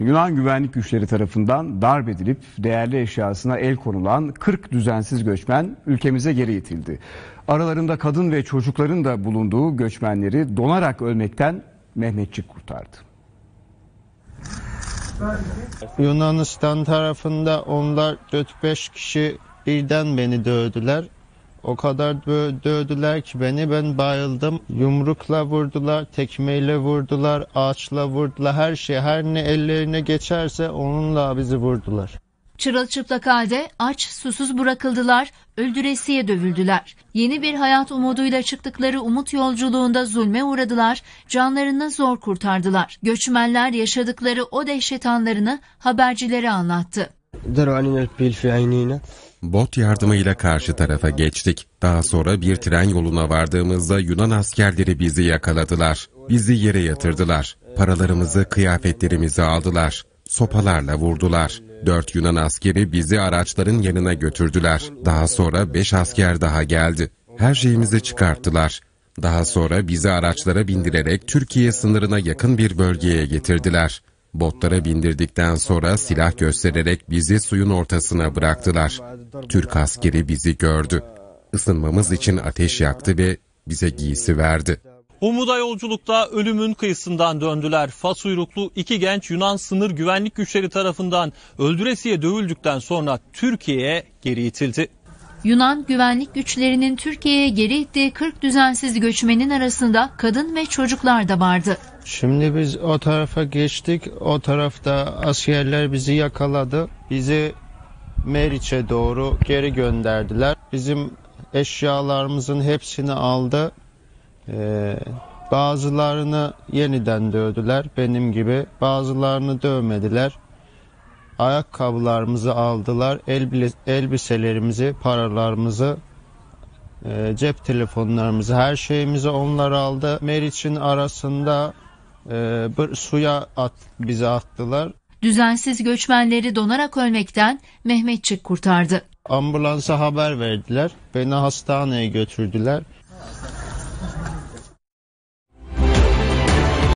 Yunan güvenlik güçleri tarafından darp edilip değerli eşyasına el konulan 40 düzensiz göçmen ülkemize geri itildi. Aralarında kadın ve çocukların da bulunduğu göçmenleri donarak ölmekten Mehmetçik kurtardı. Yunanistan tarafında onlar 4-5 kişi birden beni dövdüler. O kadar dövdüler ki beni ben bayıldım. Yumrukla vurdular, tekmeyle vurdular, ağaçla vurdular. Her şey her ne ellerine geçerse onunla bizi vurdular. Çırılçıplak halde aç, susuz bırakıldılar, öldüresiye dövüldüler. Yeni bir hayat umuduyla çıktıkları umut yolculuğunda zulme uğradılar, canlarını zor kurtardılar. Göçmenler yaşadıkları o dehşet anlarını habercilere anlattı bot yardımıyla karşı tarafa geçtik. Daha sonra bir tren yoluna vardığımızda Yunan askerleri bizi yakaladılar. Bizi yere yatırdılar. Paralarımızı, kıyafetlerimizi aldılar. Sopalarla vurdular. Dört Yunan askeri bizi araçların yanına götürdüler. Daha sonra beş asker daha geldi. Her şeyimizi çıkarttılar. Daha sonra bizi araçlara bindirerek Türkiye sınırına yakın bir bölgeye getirdiler. Botlara bindirdikten sonra silah göstererek bizi suyun ortasına bıraktılar. Türk askeri bizi gördü. Isınmamız için ateş yaktı ve bize giysi verdi. Umuda yolculukta ölümün kıyısından döndüler. Fas uyruklu iki genç Yunan sınır güvenlik güçleri tarafından öldüresiye dövüldükten sonra Türkiye'ye geri itildi. Yunan güvenlik güçlerinin Türkiye'ye geri ittiği 40 düzensiz göçmenin arasında kadın ve çocuklar da vardı. Şimdi biz o tarafa geçtik. O tarafta askerler bizi yakaladı. Bizi Meriç'e doğru geri gönderdiler. Bizim eşyalarımızın hepsini aldı. Ee, bazılarını yeniden dövdüler benim gibi. Bazılarını dövmediler. Ayakkabılarımızı aldılar. Elbiselerimizi, paralarımızı e, cep telefonlarımızı, her şeyimizi onlar aldı. Meriç'in arasında e, suya at, bize attılar. Düzensiz göçmenleri donarak ölmekten Mehmetçik kurtardı. Ambulansa haber verdiler. Beni hastaneye götürdüler.